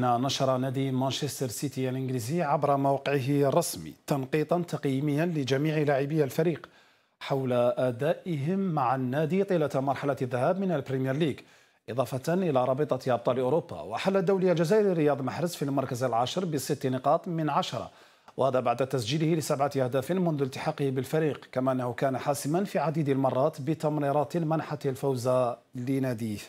نشر نادي مانشستر سيتي الإنجليزي عبر موقعه الرسمي تنقيطا تقييميا لجميع لاعبي الفريق حول أدائهم مع النادي طيلة مرحلة الذهاب من البريمير ليج إضافة إلى رابطة أبطال أوروبا وحل الدولي الجزائري رياض محرز في المركز العاشر بست نقاط من عشرة وهذا بعد تسجيله لسبعة أهداف منذ التحاقه بالفريق كما أنه كان حاسما في عديد المرات بتمريرات منحت الفوز لناديه